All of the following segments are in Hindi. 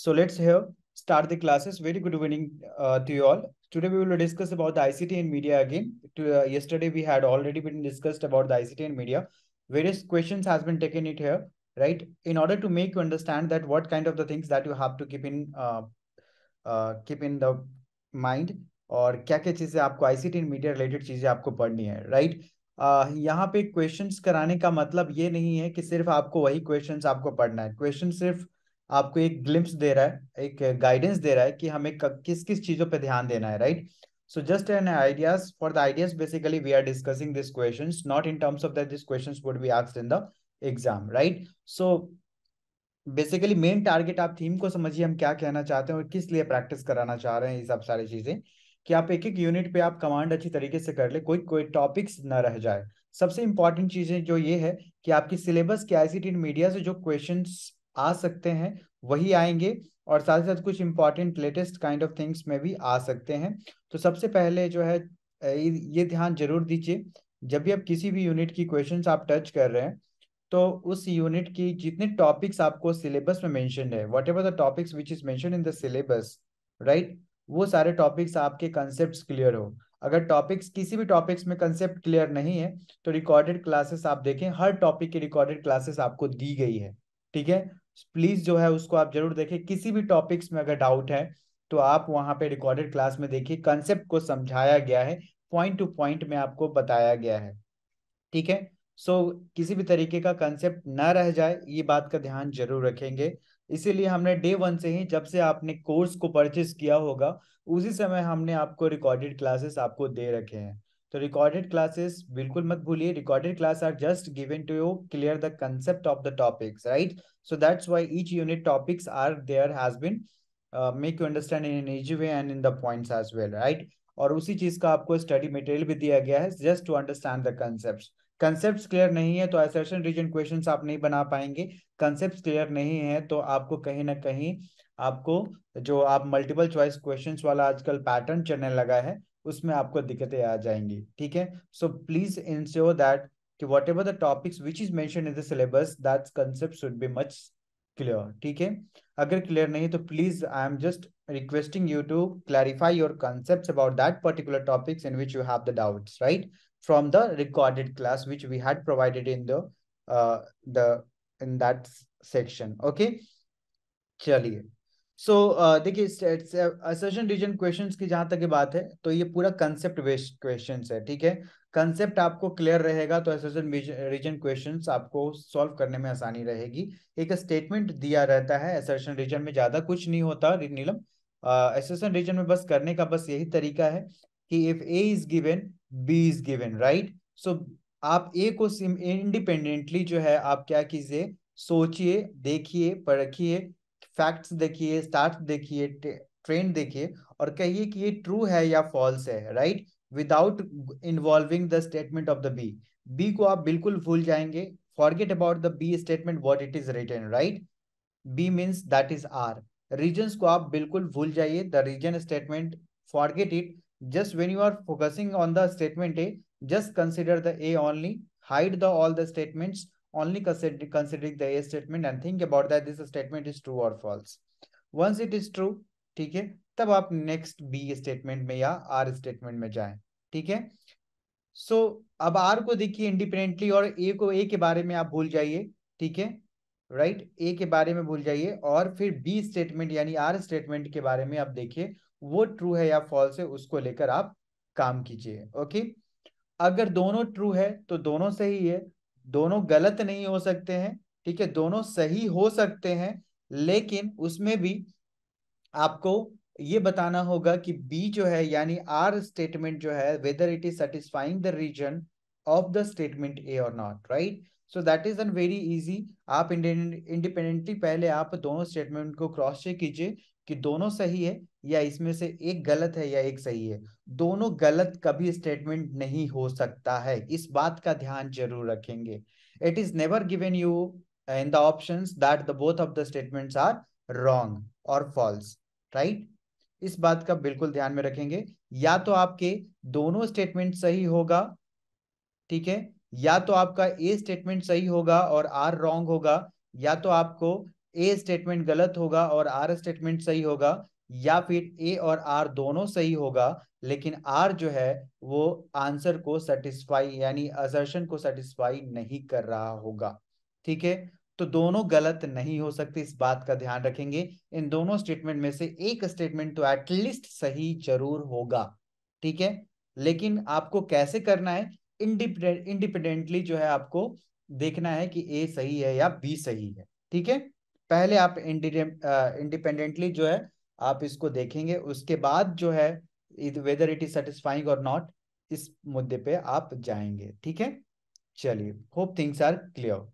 So let's here start the classes. Very good evening uh, to you all. Today we will discuss about the ICT and media again. To, uh, yesterday we had already been discussed about the ICT and media. Various questions has been taken it here, right? In order to make you understand that what kind of the things that you have to keep in uh, uh, keep in the mind और क्या क्या चीज़ें आपको I C T media related चीज़ें आपको पढ़नी है राइट right? Uh, यहाँ पे क्वेश्चंस कराने का मतलब ये नहीं है कि सिर्फ आपको वही क्वेश्चंस आपको पढ़ना है क्वेश्चन सिर्फ आपको एक ग्लिम्स दे रहा है एक गाइडेंस दे रहा है कि हमें किस किस चीजों पर ध्यान देना है right so just an ideas for the ideas basically we are discussing this questions not in terms of that these questions would be asked in the exam right basically main target आप थीम को समझिए हम क्या कहना चाहते हैं और किस लिए प्रैक्टिस कराना चाह रहे हैं ये सब सारी चीजें कि आप एक एक यूनिट पे आप कमांड अच्छी तरीके से कर ले कोई कोई टॉपिक्स न रह जाए सबसे इंपॉर्टेंट चीजें जो ये है कि आपकी सिलेबस के आईसीटी मीडिया से जो क्वेश्चंस आ सकते हैं वही आएंगे और साथ ही साथ कुछ important latest kind of things में भी आ सकते हैं तो सबसे पहले जो है ये ध्यान जरूर दीजिए जब भी आप किसी भी यूनिट की क्वेश्चंस आप टच कर रहे हैं तो उस यूनिट की जितने टॉपिक्स आपको सिलेबस में मेंशन है whatever the topics which is mention in the syllabus right वो सारे टॉपिक्स आपके कंसेप्ट क्लियर हो अगर टॉपिक्स किसी भी टॉपिक्स में कंसेप्ट क्लियर नहीं है तो रिकॉर्डेड क्लासेस आप देखें हर टॉपिक की रिकॉर्डेड क्लासेस आपको दी गई है ठीक है प्लीज जो है उसको आप जरूर देखें किसी भी टॉपिक्स में अगर डाउट है तो आप वहां पे रिकॉर्डेड क्लास में देखिए कंसेप्ट को समझाया गया है पॉइंट टू पॉइंट में आपको बताया गया है ठीक है सो so, किसी भी तरीके का कंसेप्ट ना रह जाए ये बात का ध्यान जरूर रखेंगे इसीलिए हमने डे वन से ही जब से आपने कोर्स को परचेस किया होगा उसी समय हमने आपको रिकॉर्डेड क्लासेस आपको दे रखे हैं तो रिकॉर्डेड क्लासेस बिल्कुल मत भूलिए recorded class are just given to you clear the concept of the topics right so that's why each unit topics are there has been make you understand in an easy way and in the points as well right और उसी चीज का आपको स्टडी मटेरियल भी दिया गया है just to understand the concept concept clear नहीं है तो असर्शन रीजन क्वेश्चंस आप नहीं बना पाएंगे कंसेप्ट क्लियर नहीं है तो आपको कहीं ना कहीं आपको जो आप मल्टीपल चॉइस क्वेश्चंस वाला आजकल पैटर्न चलने लगा है उसमें आपको दिक्कतें आ जाएंगी ठीक है सो प्लीज इंश्योर दैट कि whatever the topics which is mention in the syllabus that concept should be much clear ठीक है अगर क्लियर नहीं तो please I am just requesting you to clarify your concept about that particular topics in which you have the doubts right from the recorded class which we had provided in the the in that section okay चलिए सो uh, देखिए रीजन क्वेश्चंस uh, की जहां तक की बात है तो ये पूरा कंसेप्ट बेस्ड क्वेश्चंस है ठीक है कंसेप्ट आपको क्लियर रहेगा तो एसोसिएशन रीजन क्वेश्चंस आपको सॉल्व करने में आसानी रहेगी एक स्टेटमेंट दिया रहता है एसोसिएशन रीजन में ज्यादा कुछ नहीं होता नीलम एसोसिएशन uh, रीजन में बस करने का बस यही तरीका है कि if A is given B is given right so आप ए को इंडिपेंडेंटली जो है आप क्या कीजिए सोचिए देखिए परखिए फैक्ट्स देखिए स्टार्ट देखिए ट्रेंड देखिए और कहिए कि ये ट्रू है या फॉल्स है right without involving the statement of the B B को आप बिल्कुल भूल जाएंगे forget about the B statement what it is written right B means that is R reason को आप बिल्कुल भूल जाइए the reason statement forget it just when you are focusing on the statement A just consider the A only hide the all the statements only consider, considering the a statement and think about that this statement is true or false. Once it is true, ठीक है तब आप नेक्स्ट बी स्टेटमेंट में या आर स्टेटमेंट में जाएं ठीक है सो so, अब आर को देखिए इंडिपेंडेंटली और ए को ए के बारे में आप भूल जाइए ठीक है राइट ए के बारे में भूल जाइए और फिर बी स्टेटमेंट यानी आर स्टेटमेंट के बारे में आप देखिए वो ट्रू है या फॉल्स है उसको लेकर आप काम कीजिए ओके अगर दोनों ट्रू है तो दोनों सही है दोनों गलत नहीं हो सकते हैं ठीक है दोनों सही हो सकते हैं लेकिन उसमें भी आपको ये बताना होगा कि बी जो है यानी आर स्टेटमेंट जो है whether it is satisfying the reason of the statement A और not right so that is an very easy आप इंडिपेंडेंटली पहले आप दोनों स्टेटमेंट को क्रॉस चेक कीजिए कि दोनों सही है या इसमें से एक गलत है या एक सही है दोनों गलत कभी स्टेटमेंट नहीं हो सकता है इस बात का ध्यान जरूर रखेंगे it is never given you in the option that the both of the statements are wrong और फॉल्स राइट इस बात का बिल्कुल ध्यान में रखेंगे या तो आपके दोनों स्टेटमेंट सही होगा ठीक है या तो आपका ए स्टेटमेंट सही होगा और आर रॉन्ग होगा या तो आपको ए स्टेटमेंट गलत होगा और आर स्टेटमेंट सही होगा या फिर ए और आर दोनों सही होगा लेकिन आर जो है वो आंसर को सेटिस्फाई यानी असर्शन को सेटिस्फाई नहीं कर रहा होगा ठीक है तो दोनों गलत नहीं हो सकते इस बात का ध्यान रखेंगे इन दोनों स्टेटमेंट में से एक स्टेटमेंट तो एटलीस्ट सही जरूर होगा ठीक है लेकिन आपको कैसे करना है इंडिपेंडेंट इंडिपेंडेंटली जो है आपको देखना है कि ए सही है या बी सही है ठीक है पहले आप इंडिपेंडेंटली जो है आप इसको देखेंगे उसके बाद जो है वेदर इट इज सेटिस्फाइंग और नॉट इस मुद्दे पे आप जाएंगे ठीक है चलिए होप थिंग्स आर क्लियर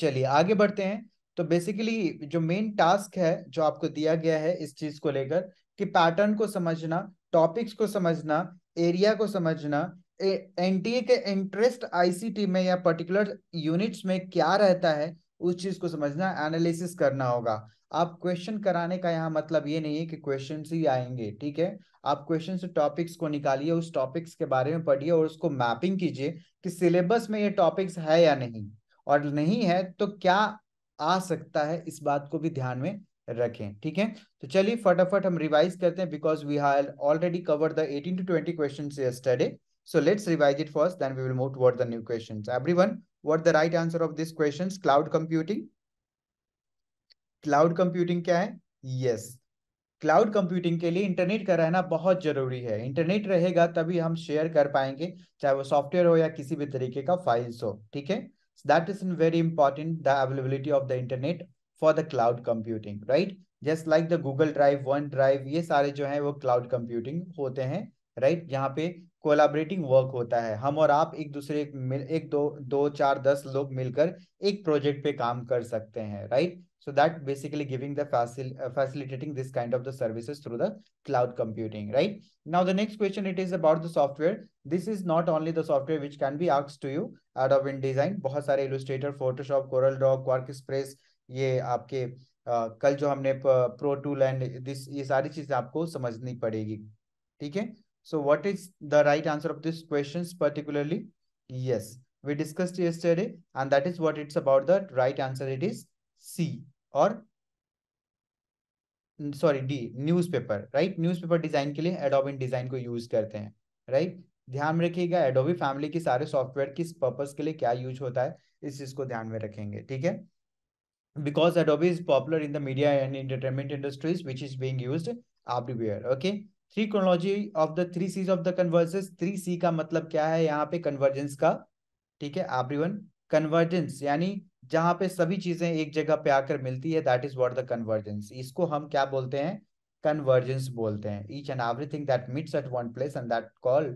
चलिए आगे बढ़ते हैं तो बेसिकली जो मेन टास्क है जो आपको दिया गया है इस चीज को लेकर कि पैटर्न को समझना टॉपिक्स को समझना एरिया को समझना एनटीए के इंटरेस्ट आईसीटी में या पर्टिकुलर यूनिट्स में क्या रहता है उस चीज को समझना एनालिसिस करना होगा आप क्वेश्चन कराने का यहाँ मतलब ये नहीं है कि क्वेश्चन ही आएंगे ठीक है आप क्वेश्चन से टॉपिक्स को निकालिए उस टॉपिक्स के बारे में पढ़िए और उसको मैपिंग कीजिए कि सिलेबस में ये टॉपिक्स है या नहीं और नहीं है तो क्या आ सकता है इस बात को भी ध्यान में रखें ठीक है तो चलिए फटाफट हम रिवाइज करते हैं because we have already cover the 18 to 20 question study So let's revise it first, then we will move toward the new questions. Everyone, what the right answer of these questions? Cloud computing. Cloud computing क्या है? Yes. क्लाउड कंप्यूटिंग के लिए इंटरनेट का रहना बहुत जरूरी है इंटरनेट रहेगा तभी हम शेयर कर पाएंगे चाहे वो सॉफ्टवेयर हो या किसी भी तरीके का फाइल्स हो ठीक है that is very important the availability of the internet for the cloud computing right just like the Google drive OneDrive ये सारे जो है वो क्लाउड कंप्यूटिंग होते हैं राइट right? जहाँ पे कोलाबरेटिंग वर्क होता है हम और आप एक दूसरे एक दो दो चार दस लोग मिलकर एक प्रोजेक्ट पे काम कर सकते हैं right so that basically giving the facilitating this kind of the services through the cloud computing right now the next question it is about the software this is not only the software which can be आक्स to you Adobe InDesign बहुत सारे Illustrator Photoshop Corel Draw Quark XPress ये आपके Uh, कल जो हमने प्रो टूल एंड दिस ये सारी चीजें आपको समझनी पड़ेगी ठीक है So what is the right answer of these questions particularly? Yes, we discussed yesterday and that is what it's about the right answer. It is C or sorry D newspaper, right? Newspaper design के लिए Adobe इन डिजाइन को यूज करते हैं राइट ध्यान रखिएगा Adobe family के सारे software किस purpose के लिए क्या use होता है इस चीज को ध्यान में रखेंगे ठीक है because adobe is popular in the media and entertainment industries which is being used everywhere okay three chronology of the three Cs of the convergence three C का मतलब क्या है यहाँ पे कन्वर्जेंस का ठीक है एवरीवन कन्वर्जेंस यानी जहां पे सभी चीजें एक जगह पे आकर मिलती है that is what the convergence इसको हम क्या बोलते हैं कन्वर्जेंस बोलते हैं each and everything that meets at one place and that call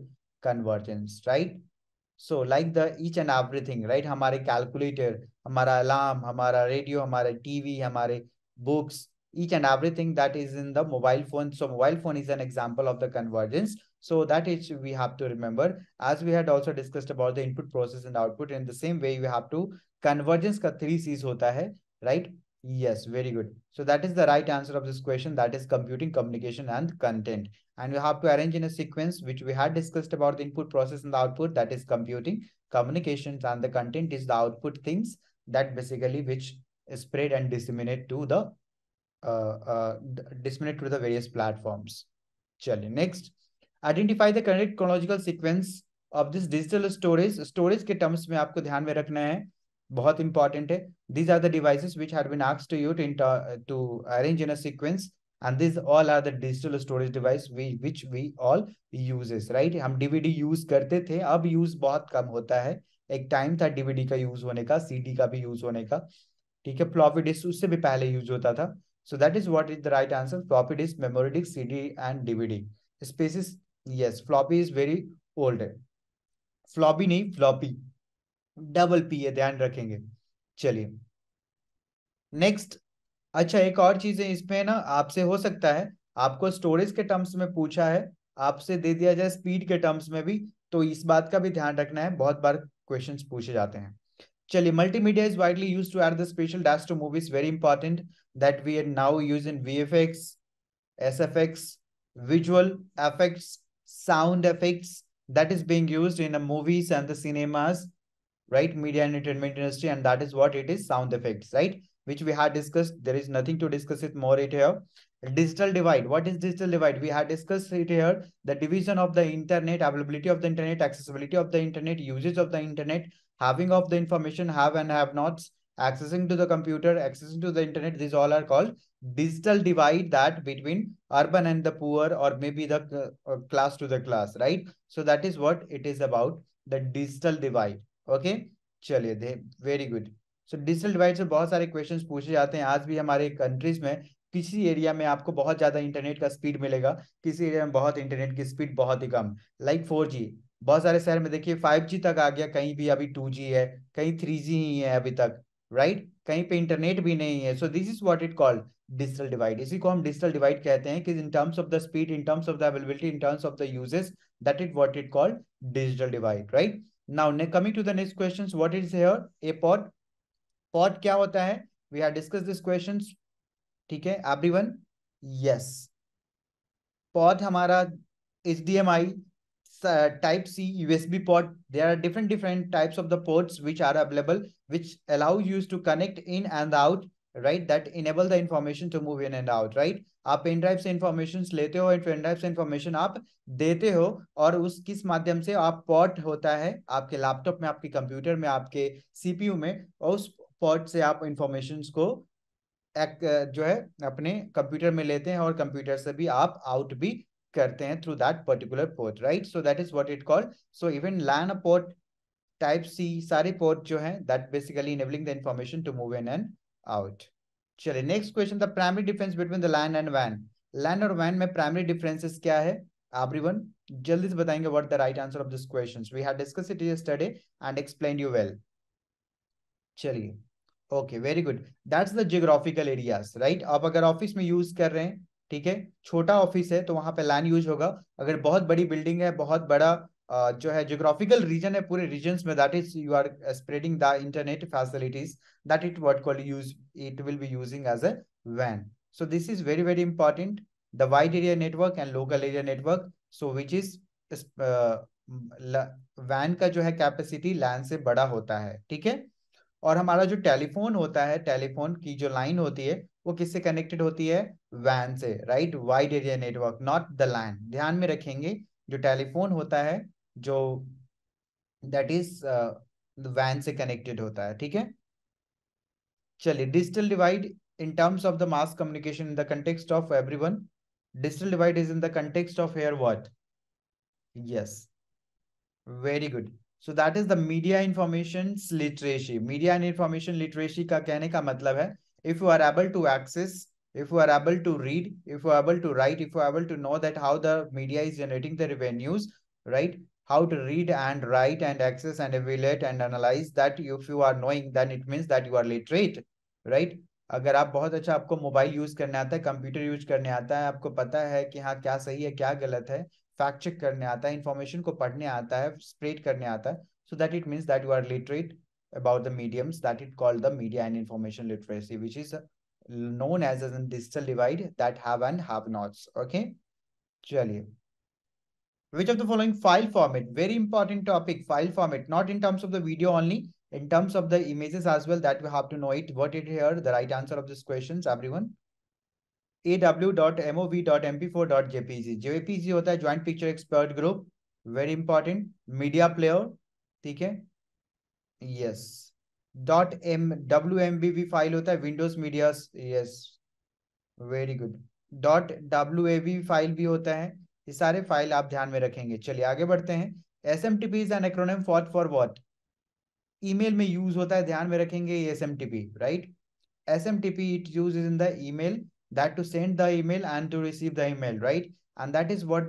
convergence right so like the each and everything right हमारे कैलकुलेटर हमारा अलार्म हमारा रेडियो हमारे टीवी हमारे books each and everything that is in the mobile phone. So mobile phone is an example of the convergence. So that is we have to remember. As we had also discussed about the input process and output in the same way, we have to convergence ka three C's hota hai, right? Yes, very good. So that is the right answer of this question. That is computing, communication, and content. And we have to arrange in a sequence which we had discussed about the input process and the output. That is computing, communications, and the content is the output things that basically which spread and disseminate to the disseminated to the various platforms. Chali, next. Identify the correct chronological sequence of this digital storage. Storage ke terms mein aapko dhyan mein rakhna hai. Bahut important hai. These are the devices which have been asked to you to, inter, to arrange in a sequence and these all are the digital storage device we, which we all uses right हम DVD use करते थे अब use बहुत कम होता है एक टाइम था डीवीडी का यूज होने का सीडी का भी यूज होने का ठीक है फ्लॉपी डिस्क उससे भी पहले यूज होता था So that is what is the right answer. Floppy disk, memory disk, CD, and DVD. Spaces, yes, floppy is very old. Floppy नहीं फ्लॉपी डबल पी है ध्यान रखेंगे चलिए नेक्स्ट अच्छा एक और चीज है इसमें ना आपसे हो सकता है आपको स्टोरेज के टर्म्स में पूछा है आपसे दे दिया जाए स्पीड के टर्म्स में भी तो इस बात का भी ध्यान रखना है बहुत बार क्वेश्चंस पूछे जाते हैं Chali multimedia is widely used to add the special dash to movies. Very important that we are now using VFX, SFX, visual effects sound effects that is being used in the movies and the cinemas right media and entertainment industry and that is what it is sound effects right which we had discussed there is nothing to discuss it more it here digital divide what is digital divide we had discussed it here the division of the internet availability of the internet accessibility of the internet usage of the internet having of the information have and have nots accessing to the computer accessing to the internet these all are called digital divide that between urban and the poor or maybe the uh, class to the class right so that is what it is about the digital divide okay चलिए very good so digital divide se bahut sare questions puche जाते hain aaj bhi hamare countries mein किसी एरिया में आपको बहुत ज़्यादा इंटरनेट का स्पीड मिलेगा किसी एरिया में बहुत इंटरनेट की स्पीड बहुत ही कम लाइक फोर जी बहुत सारे शहर में देखिए फाइव जी तक आ गया कहीं भी अभी टू जी है कहीं थ्री जी ही है अभी तक राइट कहीं पे इंटरनेट भी नहीं है so this is what it called digital divide इसी को हम डिजिटल डिवाइड कहते हैं कि in terms of the speed in terms of the availability in terms of the uses that is what it called digital divide right now coming to the next question what is here A pod pod क्या होता है we have discuss this question ठीक है एवरी वन यस पॉड हमारा H D M I type c usb port there are different different types of the ports which are available which allow you to connect in and out right that enable the information to move in and out right आप पेन ड्राइव से इन्फॉर्मेशन लेते हो एंड पेन ड्राइव से इन्फॉर्मेशन आप देते हो और उस किस माध्यम से आप पॉट होता है आपके लैपटॉप में आपके कंप्यूटर में आपके सीपीयू में और उस पॉट से आप इन्फॉर्मेशन को एक, जो है अपने कंप्यूटर में लेते हैं और कंप्यूटर से भी आप आउट भी करते हैं through that particular port right so that is what it call so even LAN uh port type C सारे पोर्ट जो है that basically enabling the information to move in and out चलिए next question the primary difference between the LAN and वैन लैन और वैन में प्राइमरी डिफरेंसेस क्या है एवरीवन जल्दी से बताएंगे what the right answer of this questions we have discuss it yesterday and explain you well चलिए okay very good that's the geographical areas right आप अगर ऑफिस में यूज कर रहे हैं ठीक है छोटा ऑफिस है तो वहां पे लैंड यूज होगा अगर बहुत बड़ी बिल्डिंग है बहुत बड़ा जो है जियोग्राफिकल रीजन है पूरे रीजन में that is you are spreading the internet facilities that it what call use it will be using as a van so this is very very important the wide area network and local area network so which is when का जो है कैपेसिटी लैंड से बड़ा होता है ठीक है और हमारा जो टेलीफोन होता है टेलीफोन की जो लाइन होती है वो किससे कनेक्टेड होती है वैन से right wide area network not the land ध्यान में रखेंगे जो टेलीफोन होता है जो दैट इज वैन से कनेक्टेड होता है ठीक है चलिए digital divide in terms of the mass communication in the context of everyone digital divide is in the context of here worth yes very good so that is the media information literacy media and information literacy का कहने का मतलब है if you are able to access if you are able to read if you are able to write if you are able to know that how the media is generating the revenues right how to read and write and access and evaluate and analyze that if you are knowing then it means that you are literate right अगर आप बहुत अच्छा आपको मोबाइल यूज करने आता है कंप्यूटर यूज करने आता है आपको पता है कि हाँ क्या सही है क्या गलत है फैक्ट चेक करने आता है इन्फॉर्मेशन को पढ़ने आता है स्प्रेड करने आता है so that it means that you are literate about the mediums that it called the media and information literacy, which is uh, known as, as a digital divide that have and have nots. Okay. Chaliye. Which of the following file format? Very important topic, file format, not in terms of the video only, in terms of the images as well that we have to know it. What it here, the right answer of these questions, everyone. aw.mov.mp4.jpg. JPG होता Joint Picture Expert Group. Very important. Media player. ठीक है yes dot M W M B भी फाइल होता है Windows media yes very good dot W A B file भी होता है ये सारे फाइल आप ध्यान में रखेंगे चलिए आगे बढ़ते हैं S M T P is an acronym for for what email में यूज होता है ध्यान में रखेंगे S M T P right S M T P it use is in the email that to send the email and to receive the email right and that is uh,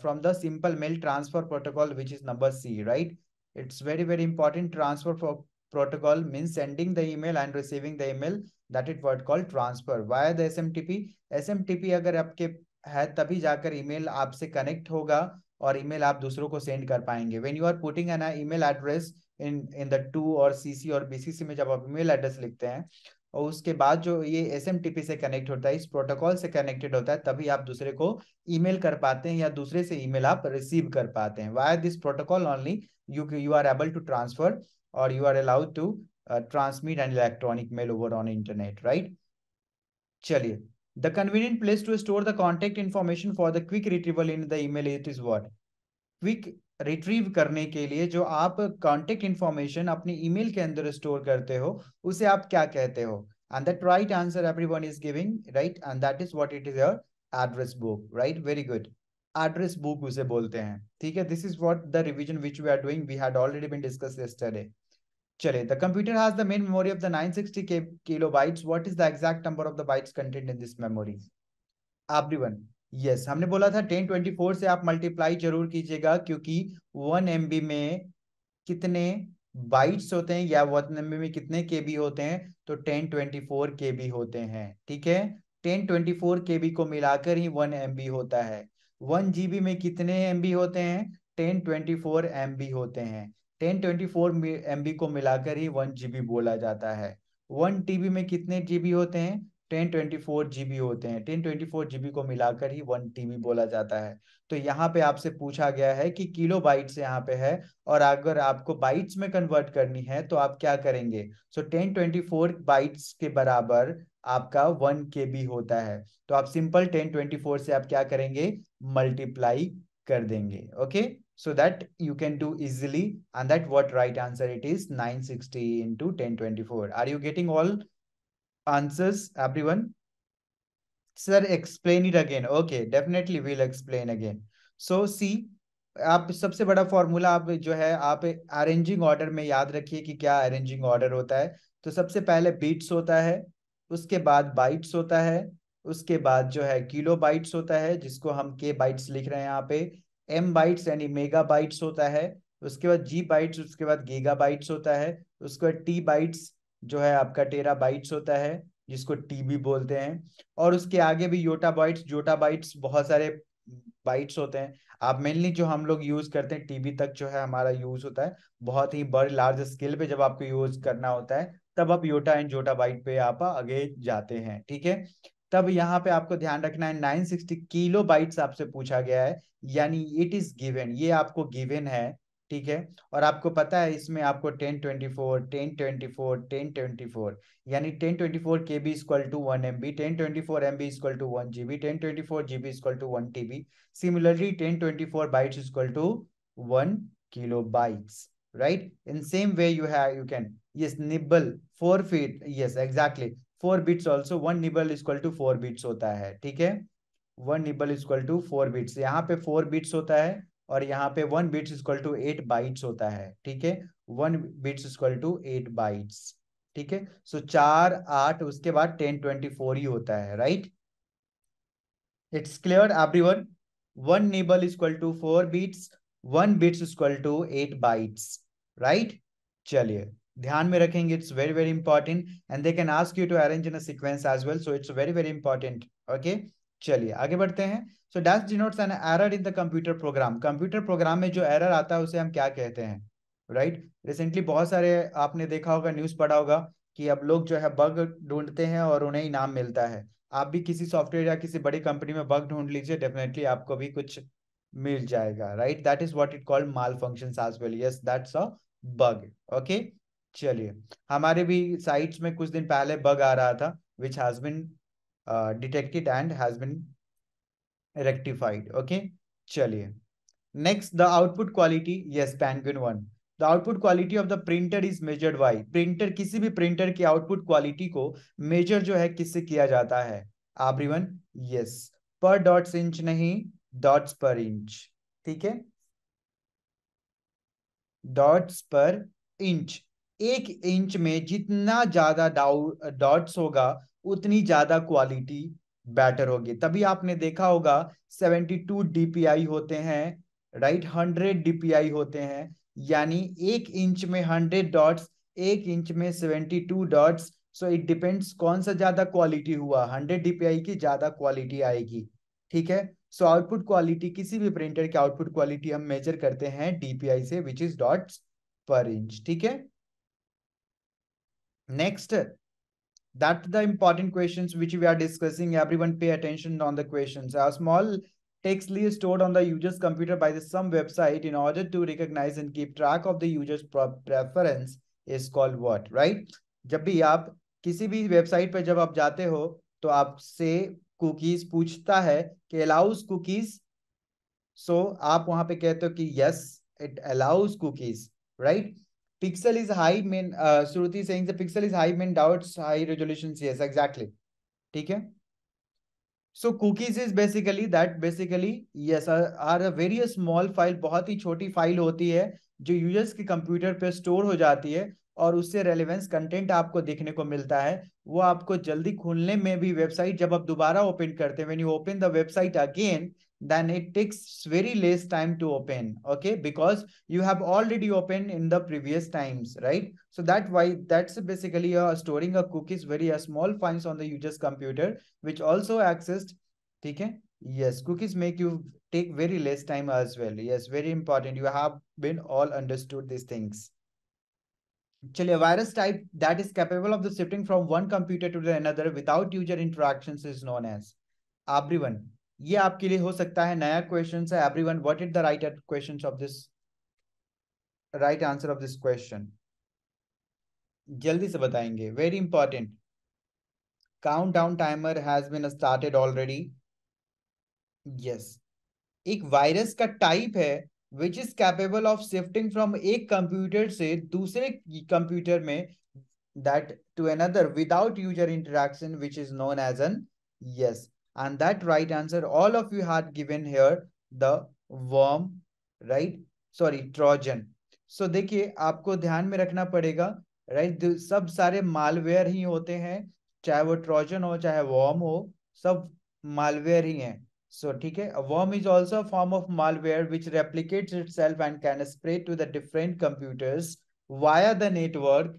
from the simple mail transfer protocol which is number C right it's very very important transfer for protocol means sending the email and receiving the email that it what called transfer via the smtp smtp अगर आपके है तभी जाकर ईमेल आपसे connect hoga aur email aap dusron ko send kar payenge when you are putting an email address in in the two or cc or bcc mein jab aap email address likhte hain और उसके बाद जो ये एस से कनेक्ट होता है इस प्रोटोकॉल से कनेक्टेड होता है तभी आप दूसरे को ईमेल कर पाते हैं या दूसरे से ईमेल आप रिसीव कर पाते हैं via this protocol only you you are able to transfer और you are allowed to transmit and electronic mail over on internet right चलिए the convenient place to store the contact information for the quick retrieval in the email it is what quick retrieve करने के लिए जो आप कॉन्टेक्ट इन्फॉर्मेशन अपनी ईमेल के अंदर स्टोर करते हो उसे आप क्या कहते हो and that right answer everyone is giving right and that is what it is your address book right very good address book उसे बोलते हैं ठीक है this is what the revision which we are doing we had already been discuss yesterday चले the computer has the main memory of the nine sixty kilobytes what is the exact number of the bytes content in this memory everyone yes yes, हमने बोला था टेन ट्वेंटी फोर से आप मल्टीप्लाई जरूर कीजिएगा क्योंकि वन एम में कितने बाइट्स होते हैं या वन एम में कितने के बी होते हैं तो ten twenty four K B होते हैं ठीक है ten twenty four K B को मिलाकर ही वन एम होता है वन जी में कितने एम होते हैं टेन ट्वेंटी फोर एम होते हैं टेन ट्वेंटी फोर एम को मिलाकर ही वन जी बोला जाता है वन टी में कितने जी होते हैं टेन ट्वेंटी फोर जीबी होते हैं टेन ट्वेंटी फोर जीबी को मिलाकर ही वन टीबी बोला जाता है तो यहाँ पे आपसे पूछा गया है कि किलो बाइट्स यहाँ पे है और अगर आपको बाइट्स में कन्वर्ट करनी है तो आप क्या करेंगे so ten twenty four bytes के बराबर आपका वन के बी होता है तो आप सिंपल टेन ट्वेंटी फोर से आप क्या करेंगे मल्टीप्लाई कर देंगे okay so that you so that you can do easily and that what right answer it is ten twenty four are you getting all answers, everyone? Sir, explain it again. Okay, definitely we'll explain again. So see, आप सबसे बड़ा फॉर्मूला आप जो है आप अरेंजिंग ऑर्डर में याद रखिए कि क्या अरेंजिंग ऑर्डर होता है तो सबसे पहले बीट्स होता है उसके बाद बाइट्स होता है उसके बाद जो है किलो बाइट्स होता है जिसको हम के बाइट्स लिख रहे हैं यहाँ पे एम बाइट्स यानी मेगा बाइट्स होता है उसके बाद जी बाइट्स उसके बाद गीगा बाइट्स होता है उसके बाद टी बाइट्स जो है आपका टेरा बाइट्स होता है जिसको टीबी बोलते हैं और उसके आगे भी योटा बाइट्स जोटा बाइट्स बहुत सारे बाइट्स होते हैं आप मेनली जो हम लोग यूज करते हैं टीबी तक जो है हमारा यूज होता है बहुत ही बड़े लार्ज स्केल पे जब आपको यूज करना होता है तब आप योटा एंड जोटा बाइट पे आप आगे जाते हैं ठीक है तब यहाँ पे आपको ध्यान रखना है 960 किलो बाइट्स आपसे पूछा गया है यानी इट इज गिवेन ये आपको गिवेन है ठीक है और आपको पता है इसमें आपको ten twenty four ten twenty four ten twenty four यानी ten twenty four K B equal to one M B ten twenty four M B equal to one G B ten twenty four G B equal to one T B similarly ten twenty four byte equal to one kilobytes right in same way you have you can yes nibble four feet yes exactly four bits also one nibble is to four bits होता है ठीक है one nibble is to four bits यहाँ पे फोर बिट्स होता है और यहाँ पे one bits equal to eight bytes होता है ठीक है one bits equal to eight bytes ठीक है सो चार आठ उसके बाद टेन ट्वेंटी फोर ही होता है right it's clear everyone one nibble equal to four bits one bits equal to eight bytes right चलिए ध्यान में रखेंगे it's very very important and they can ask you to arrange in a sequence as well so it's very very important okay चलिए आगे बढ़ते हैं so dash denotes an error in the computer program computer program में जो एरर आता है उसे हम क्या कहते हैं राइट right? रिसेंटली बहुत सारे आपने देखा होगा न्यूज़ पढ़ा होगा कि अब लोग जो है बग ढूंढते हैं और उन्हें इनाम मिलता है आप भी किसी सॉफ्टवेयर या किसी बड़ी कंपनी में बग ढूंढ लीजिए डेफिनेटली आपको भी कुछ मिल जाएगा right that is what it called malfunction yes that's a bug okay चलिए हमारे भी साइट्स में कुछ दिन पहले बग आ रहा था which has been detected uh, and and has been rectified okay chaliye next the output quality yes penguin the output quality of the printer is measured by printer किसी भी प्रिंटर की आउटपुट क्वालिटी को मेजर जो है किससे किया जाता है everyone yes per dots inch नहीं डॉट्स पर इंच ठीक है डॉट्स पर इंच एक इंच में जितना ज्यादा डॉट्स होगा उतनी ज्यादा क्वालिटी बेटर होगी तभी आपने देखा होगा 72 डीपीआई होते हैं राइट 100 डीपीआई होते हैं यानी एक इंच में 100 डॉट्स एक इंच में 72 डॉट्स सो इट डिपेंड्स कौन सा ज्यादा क्वालिटी हुआ 100 डीपीआई की ज्यादा क्वालिटी आएगी ठीक है सो आउटपुट क्वालिटी किसी भी प्रिंटर की आउटपुट क्वालिटी हम मेजर करते हैं डीपीआई से which is dots per inch ठीक है next that the important questions which we are discussing everyone pay attention on the questions a small text list stored on the user's computer by the some website in order to recognize and keep track of the user's preference is called what right जब भी आप किसी भी वेबसाइट पर जब आप जाते हो तो आपसे कुकीज पूछता है कि अलाउज कुकीज सो आप वहां पे कहते हो कि yes it allows cookies right pixel is high mean uh, Shruti saying the pixel is high mean doubts high resolutions yes exactly theek hai so cookies is basically that basically yes are, are a very small file bahut hi choti file hoti hai jo users ke computer pe store ho jati hai और उससे रेलिवेंस कंटेंट आपको देखने को मिलता है वो आपको जल्दी खोलने में भी वेबसाइट जब आप दोबारा ओपन करते हैं when you open the website again then it takes very less time to open okay because you have already opened in the previous times right so that why that's basically a storing a cookies very a small files on the user's computer which also accessed okay yes cookies make you take very less time as well yes very important you have been all understood these things Actually, a virus type that is capable of the shifting from one computer to the another without user interactions is known as Abrivan. ये आपके लिए हो सकता है नया क्वेश्चन है everyone what is the right question of this right answer of this question जल्दी से बताएंगे very important countdown timer has been started already yes एक वायरस का टाइप है which is capable of shifting from एक कंप्यूटर से दूसरे कंप्यूटर में that to another without user interaction which is known as an yes and that right answer all of you had given here the worm right sorry trojan so देखिए आपको ध्यान में रखना पड़ेगा right? सब सारे malware ही होते हैं चाहे वो trojan हो चाहे worm हो सब malware ही हैं सो so, ठीक है worm is also a form of malware which replicates itself and can spread to the different computers via the network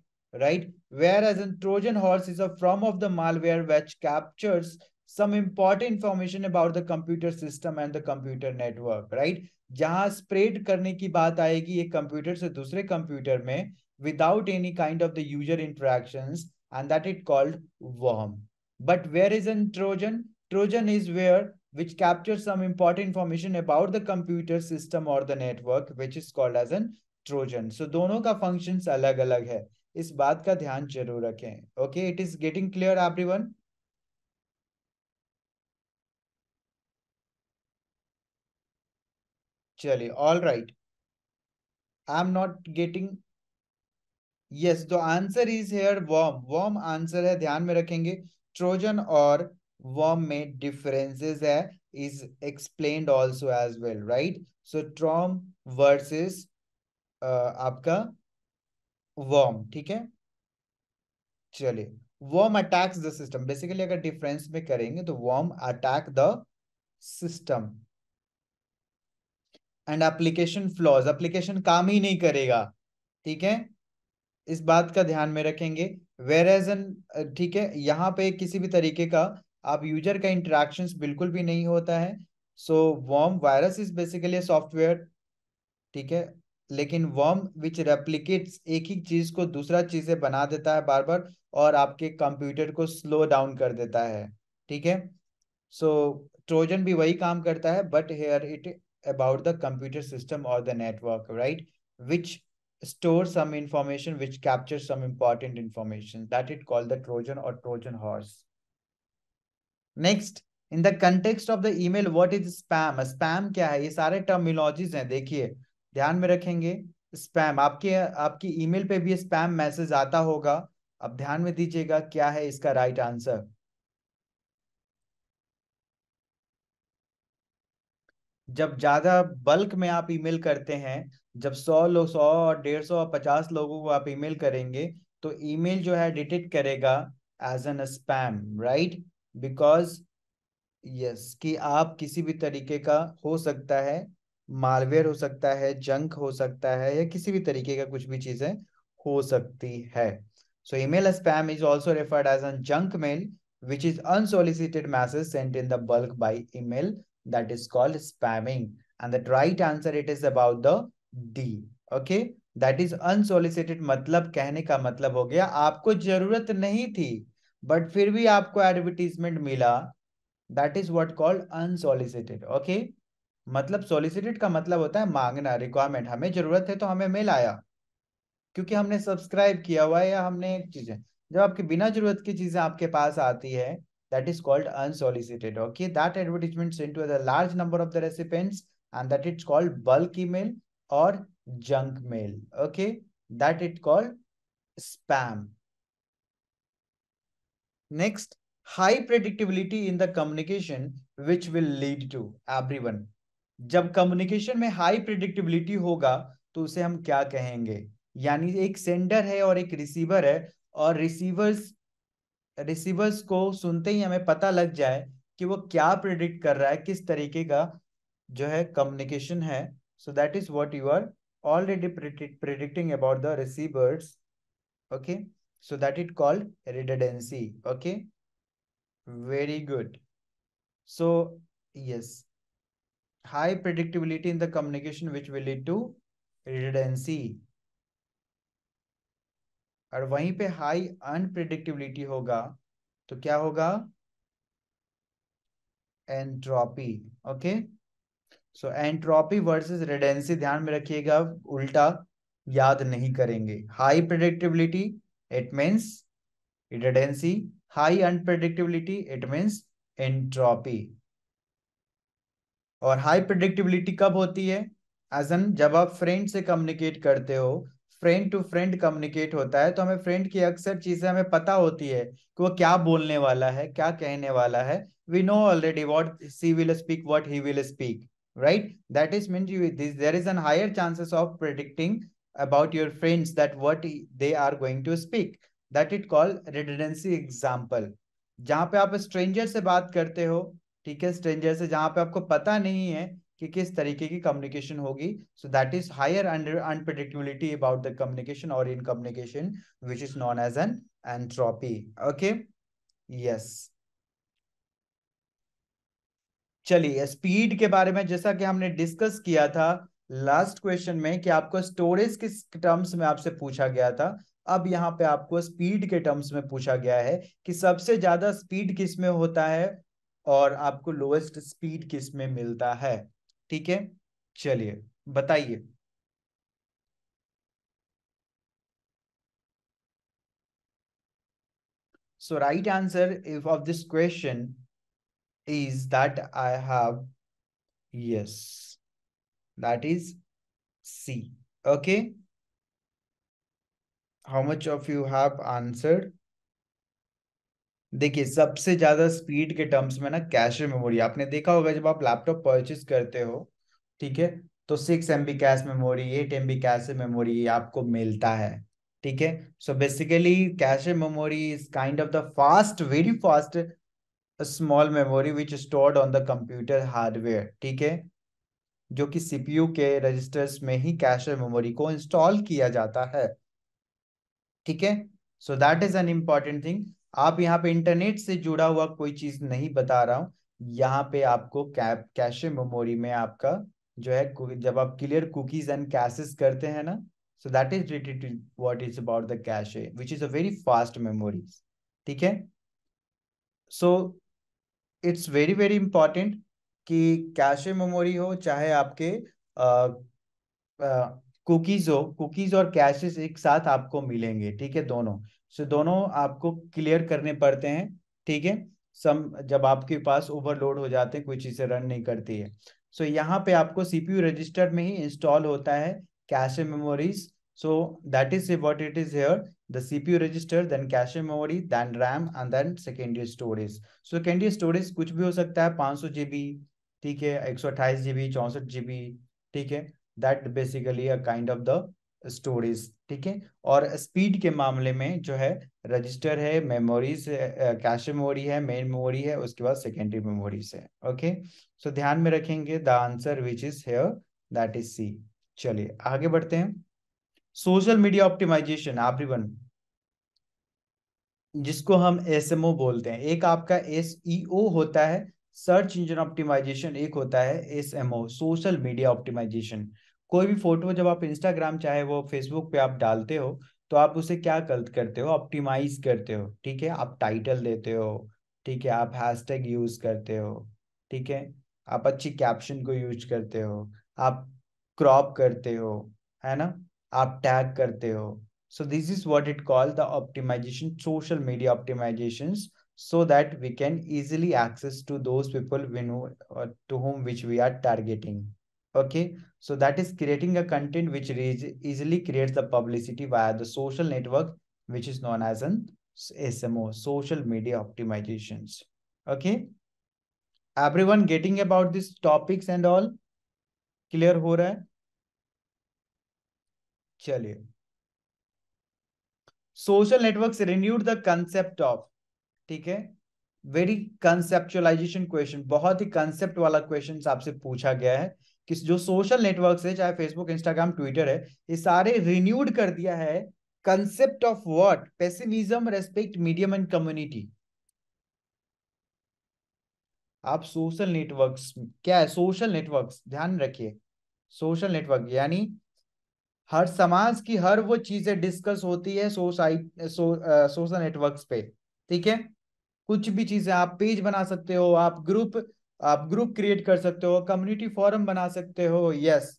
right whereas a trojan horse is a form of the malware which captures some important information about the computer system and the computer network, right? जहां spread करने की बात आएगी एक computer से दूसरे computer में without any kind of the user interactions and that it called worm. But where is an Trojan? Trojan is where which captures some important information about the computer system or the network which is called as an Trojan. So दोनों का functions अलग अलग है इस बात का ध्यान जरूर रखें okay it is getting clear everyone चलिए all right I am not getting yes the answer is here worm worm answer है ध्यान में रखेंगे ट्रोजन और वॉर्म में डिफरेंसेस है is explain also as well right so trojan versus आपका वॉर्म ठीक है चलिए worm attacks the system basically अगर डिफरेंस में करेंगे तो worm attack the system and application flaws application काम ही नहीं करेगा ठीक है इस बात का ध्यान में रखेंगे वेर एज एन ठीक है यहाँ पे किसी भी तरीके का आप यूजर का इंटरेक्शन बिल्कुल भी नहीं होता है so worm virus is basically software ठीक है लेकिन वॉम विच रेप्लीकेट्स एक ही चीज को दूसरा चीज से बना देता है बार बार और आपके कंप्यूटर को स्लो डाउन कर देता है ठीक है सो ट्रोजन भी वही काम करता है but here it about the computer system or the network, right? Which stores some information, which captures some important information. That it called the Trojan or Trojan horse. next in the context of the email what is spam a spam kya hai सारे टर्मिनोलॉजीज terminologies देखिए dekhiye dhyan mein rakhenge spam aapke aapki email pe bhi spam message aata hoga ab dhyan mein क्या kya hai iska right answer जब ज्यादा बल्क में आप ईमेल करते हैं जब सौ लोग सौ और डेढ़ सौ और पचास लोगों को आप ईमेल करेंगे तो ईमेल जो है डिटेक्ट करेगा as an spam right because yes कि आप किसी भी तरीके का हो सकता है मालवेयर हो सकता है जंक हो सकता है या किसी भी तरीके का कुछ भी चीजें हो सकती है so email spam is also referred as an junk mail which is unsolicited message sent in the bulk by email that is called spamming and the right answer it is about the d okay that is unsolicited मतलब कहने का मतलब हो गया आपको जरूरत नहीं थी बट फिर भी आपको एडवर्टीजमेंट मिला that is what called unsolicited okay मतलब सोलिसिटेड का मतलब होता है मांगना रिक्वायरमेंट हमें जरूरत है तो हमें मेल आया क्योंकि हमने सब्सक्राइब किया हुआ है या हमने एक चीज है जब आपके बिना जरूरत की चीजें आपके पास आती है that is called unsolicited. Okay, that advertisement sent to the large number of the recipients and that it's called bulk email or junk mail. Okay, that it called spam. Next, high predictability in the communication which will lead to everyone. जब कम्युनिकेशन में हाई प्रिडिक्टेबिलिटी होगा तो उसे हम क्या कहेंगे यानी एक सेंडर है और एक रिसीवर है और रिसीवर्स रिसीवर्स को सुनते ही हमें पता लग जाए कि वो क्या प्रिडिक्ट कर रहा है किस तरीके का जो है कम्युनिकेशन है so that is what you are already predicting about the receivers okay so that it called redundancy okay very good so yes high predictability in the communication which will lead to redundancy और वहीं पे हाई अनप्रिडिक्टिबिलिटी होगा तो क्या होगा entropy okay so entropy versus redundancy ध्यान में रखिएगा उल्टा याद नहीं करेंगे high predictability it means redundancy high unpredictability it means entropy और हाई प्रिडिक्टिबिलिटी कब होती है एज एन जब आप फ्रेंड से कम्युनिकेट करते हो फ्रेंड टू फ्रेंड कम्युनिकेट होता है तो हमें फ्रेंड की अक्सर चीजें हमें पता होती है कि वो क्या बोलने वाला है क्या कहने वाला है we know already what she will speak what he will speak right that is mean there is an higher chances of predicting about your friends that what they are going to speak that it call redundancy example जहां पे आप स्ट्रेंजर से बात करते हो ठीक है स्ट्रेंजर से जहां पे आपको पता नहीं है कि किस तरीके की कम्युनिकेशन होगी so that is higher unpredictability about the communication और in communication which is known as an entropy okay yes चलिए स्पीड के बारे में जैसा कि हमने डिस्कस किया था लास्ट क्वेश्चन में कि आपको स्टोरेज किस टर्म्स में आपसे पूछा गया था अब यहाँ पे आपको स्पीड के टर्म्स में पूछा गया है कि सबसे ज्यादा स्पीड किस में होता है और आपको लोएस्ट स्पीड किस में मिलता है ठीक है चलिए बताइए so right answer if of this question is that I have yes that is C okay how much of you have answered देखिए सबसे ज्यादा स्पीड के टर्म्स में ना कैश मेमोरी आपने देखा होगा जब आप लैपटॉप परचेज करते हो ठीक है तो six M B cache memory eight M B cache memory आपको मिलता है ठीक है so basically cache memory is kind of the fast very fast small memory which stored on the computer hardware ठीक है जो कि सीपीयू के रजिस्टर्स में ही कैश मेमोरी को इंस्टॉल किया जाता है ठीक है so that is an important thing आप यहाँ पे इंटरनेट से जुड़ा हुआ कोई चीज नहीं बता रहा हूँ यहाँ पे आपको कैप कैशे मेमोरी में आपका जो है जब आप क्लियर कुकीज एंड कैशेस करते हैं ना so that is related to what is about the cache which is a very fast memory ठीक है so it's very very important कि कैशे मेमोरी हो चाहे आपके कुकीज हो कुकीज और कैशेस एक साथ आपको मिलेंगे ठीक है दोनों सो दोनों आपको क्लियर करने पड़ते हैं ठीक है सम जब आपके पास ओवरलोड हो जाते हैं कोई चीज़ें रन नहीं करती है सो so, यहाँ पे आपको सीपीयू रजिस्टर में ही इंस्टॉल होता है cache memories so that is what it is here the CPU register then cache memory then RAM and then secondary storage so secondary storage कुछ भी हो सकता है जी बी ठीक है, एक सौ बी चौंसठ जी बी ठीक है. That basically a kind of the storage ठीक है और स्पीड के मामले में जो है रजिस्टर है मेमोरीज कैश मेमोरी है मेन मेमोरी है उसके बाद सेकेंडरी मेमोरीज है ओके सो ध्यान में रखेंगे the answer which is here that is C चलिए आगे बढ़ते हैं सोशल मीडिया ऑप्टिमाइजेशन एवरीवन जिसको हम एस बोलते हैं एक आपका एस e होता है सर्च इंजन ऑप्टिमाइजेशन एक होता है एस सोशल मीडिया ऑप्टिमाइजेशन कोई भी फोटो जब आप इंस्टाग्राम चाहे वो फेसबुक पे आप डालते हो तो आप उसे क्या गलत करते हो ऑप्टिमाइज करते हो ठीक है आप टाइटल देते हो ठीक है आप हैशटैग यूज करते हो ठीक है आप अच्छी कैप्शन को यूज करते हो आप क्रॉप करते हो है ना आप टैग करते हो so this is what it call the optimisation social media optimisation so that we can easily access to those to whom which we are targeting okay so that is creating a content which easily creates the publicity via the social network which is known as an smo social media optimizations okay everyone getting about this topics and all clear ho raha hai chaliye social networks renewed the concept of theek hai very conceptualization question bahut hi concept wala questions aap se pucha gaya hai कि जो सोशल नेटवर्क है चाहे फेसबुक इंस्टाग्राम ट्विटर है ये सारे रिन्यूड कर दिया है concept of word pessimism respect medium and community आप सोशल नेटवर्क्स क्या है सोशल नेटवर्क्स ध्यान रखिए सोशल नेटवर्क यानी हर समाज की हर वो चीजें डिस्कस होती है सोसाइट सोशल नेटवर्क्स पे ठीक है कुछ भी चीजें आप पेज बना सकते हो आप ग्रुप आप ग्रुप क्रिएट कर सकते हो कम्युनिटी फॉरम बना सकते हो यस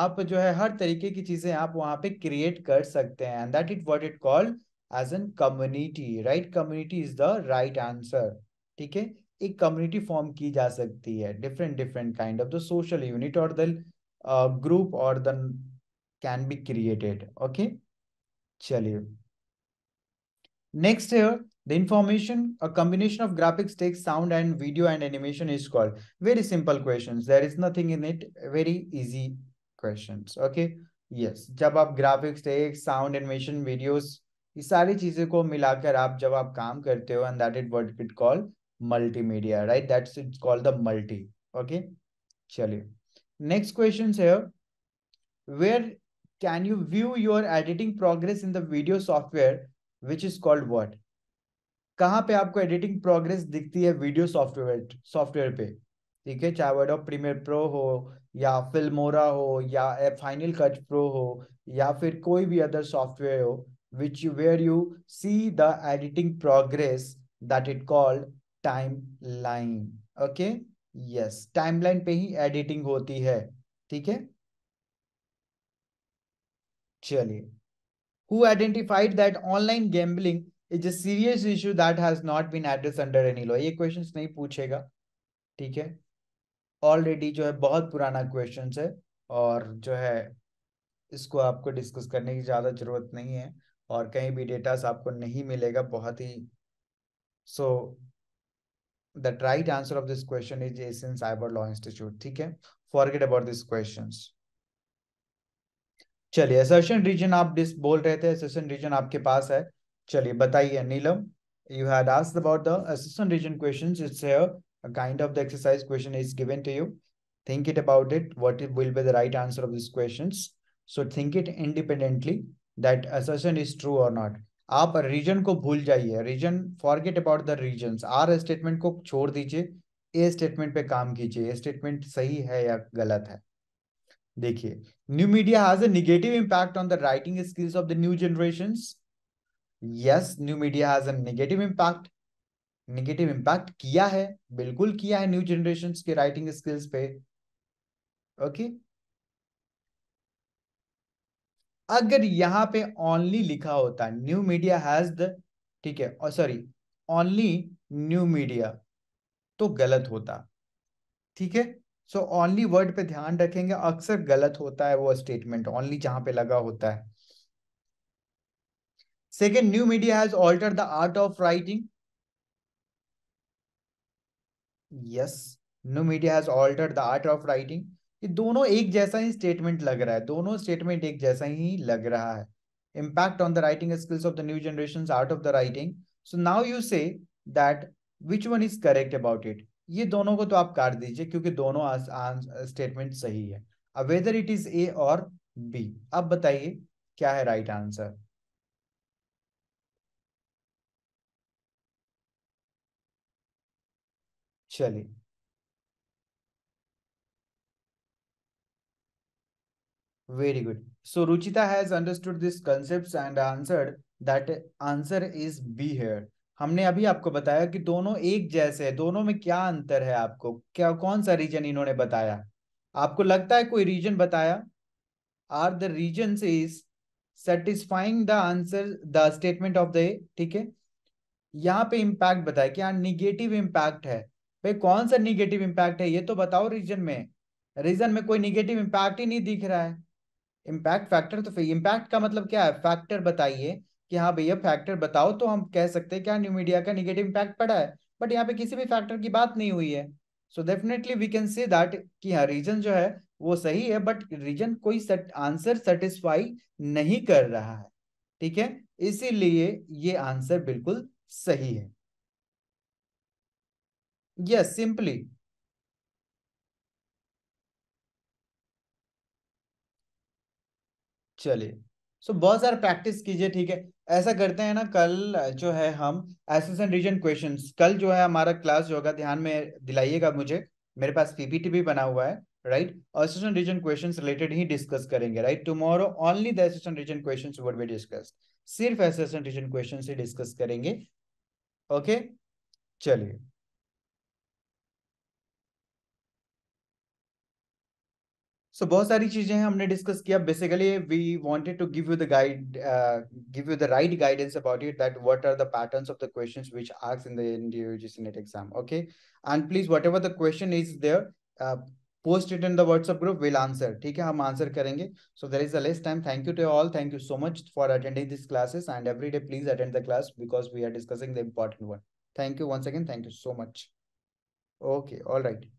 आप जो है हर तरीके की चीजें आप वहां पे क्रिएट कर सकते हैं and that it what it called as an community right community is the right answer ठीक है एक कम्युनिटी फॉर्म की जा सकती है different different kind of the social unit और द ग्रुप और the can be created okay चलिए Next here, the information, a combination of graphics text, sound and video and animation is called. Very simple questions. There is nothing in it. Very easy questions. Okay. Yes. Jab aap graphics text, sound, animation, videos, is sari cheeze ko milakar aap jab aap kaam and that is what it called multimedia, right? That's it's called the multi. Okay. Next questions here. Where can you view your editing progress in the video software which is called what कहाँ पे आपको एडिटिंग प्रोग्रेस दिखती है वीडियो सॉफ्टवेयर सॉफ्टवेयर पे ठीक है चाहे वर्ड प्रीमियर प्रो हो या फिल्मोरा हो या फाइनल कट प्रो हो या फिर कोई भी अदर सॉफ्टवेयर हो which you where you see the editing progress that it called timeline okay yes timeline पे ही एडिटिंग होती है ठीक है चलिए who identified that online gambling is a serious issue that has not been addressed under any law ये questions नहीं पूछेगा ठीक है ऑलरेडी जो है बहुत पुराना क्वेश्चन है और जो है इसको आपको डिस्कस करने की ज़्यादा ज़रूरत नहीं है और कहीं भी डेटास आपको नहीं मिलेगा बहुत ही so the right answer of this question is Asian cyber law institute ठीक है फॉरगेट अबाउट दिस क्वेश्चंस चलिए असर्शन रीजन आप डिस बोल रहे थे असर्शन रीजन आपके पास है चलिए बताइए Neelam you had asked about the assertion reason questions it's a kind of the exercise question is given to you think it about it what it will be the right answer of this questions so think it independently that assertion is true और नॉट आप रीजन को भूल जाइए reason forget about the reason or statement को छोड़ दीजिए ए स्टेटमेंट पे काम कीजिए ए स्टेटमेंट सही है या गलत है देखिए new media has a negative on the writing skills of the new generation yes new media has a negative impact negative किया है बिल्कुल किया है न्यू जनरेशन के राइटिंग स्किल्स पे ओके okay? अगर यहां पे ओनली लिखा होता न्यू मीडिया हैज द ठीक है और सॉरी ओनली न्यू मीडिया तो गलत होता ठीक है सो ओनली वर्ड पे ध्यान रखेंगे अक्सर गलत होता है वो स्टेटमेंट ओनली जहां पे लगा होता है second new media has alter the art of writing yes new media has alter the art of writing ये दोनों एक जैसा ही स्टेटमेंट लग रहा है दोनों स्टेटमेंट एक जैसा ही लग रहा है impact on the writing skills of the new generation art of the writing so now you say that which one is correct about it ये दोनों को तो आप काट दीजिए क्योंकि दोनों स्टेटमेंट सही है अब वेदर इट इज ए और बी अब बताइए क्या है राइट आंसर चलिए very good so Ruchita has understood this concept and answer that answer is B here हमने अभी आपको बताया कि दोनों एक जैसे है दोनों में क्या अंतर है आपको क्या कौन सा रीजन इन्होंने बताया आपको लगता है कोई रीजन बताया or the reason is satisfying the answer the statement of the ठीक है यहाँ पे इम्पैक्ट बताया क्या निगेटिव इम्पैक्ट है भाई कौन सा निगेटिव इम्पैक्ट है ये तो बताओ रीजन में रीजन में कोई निगेटिव इम्पैक्ट ही नहीं दिख रहा है इम्पैक्ट फैक्टर तो फिर इम्पैक्ट का मतलब क्या है फैक्टर बताइए कि हाँ भैया फैक्टर बताओ तो हम कह सकते हैं क्या न्यू मीडिया का निगेटिव इम्पैक्ट पड़ा है बट यहाँ पे किसी भी फैक्टर की बात नहीं हुई है so definitely we can say that कि हाँ रीजन जो है वो सही है बट रीजन कोई आंसर सेटिस्फाई नहीं कर रहा है ठीक है इसीलिए ये आंसर बिल्कुल सही है यस सिंपली चलिए सो बहुत सारे प्रैक्टिस कीजिए ठीक है ऐसा करते हैं ना कल जो है हम एसेसन रीजन क्वेश्चन कल जो है हमारा क्लास जो होगा ध्यान में दिलाइएगा मुझे मेरे पास पीपीटी भी बना हुआ है right assistant reason questions related ही डिस्कस करेंगे right tomorrow only the assistant reason questions would be discuss सिर्फ असिस्टेंट रीजन क्वेश्चंस ही डिस्कस करेंगे ओके चलिए सो बहुत सारी चीजें हमने डिस्कस किया basically we wanted to give you the guide give you the right guidance about it that what are the patterns of the questions which asks in the एनडीयूजी NET exam okay and please whatever the question is there post it in the WhatsApp group will answer ठीक है हम आंसर करेंगे so there is a less time thank you to all thank you so much for attending this classes and every day please attend the class because we are discussing the important one thank you once again thank you so much okay all right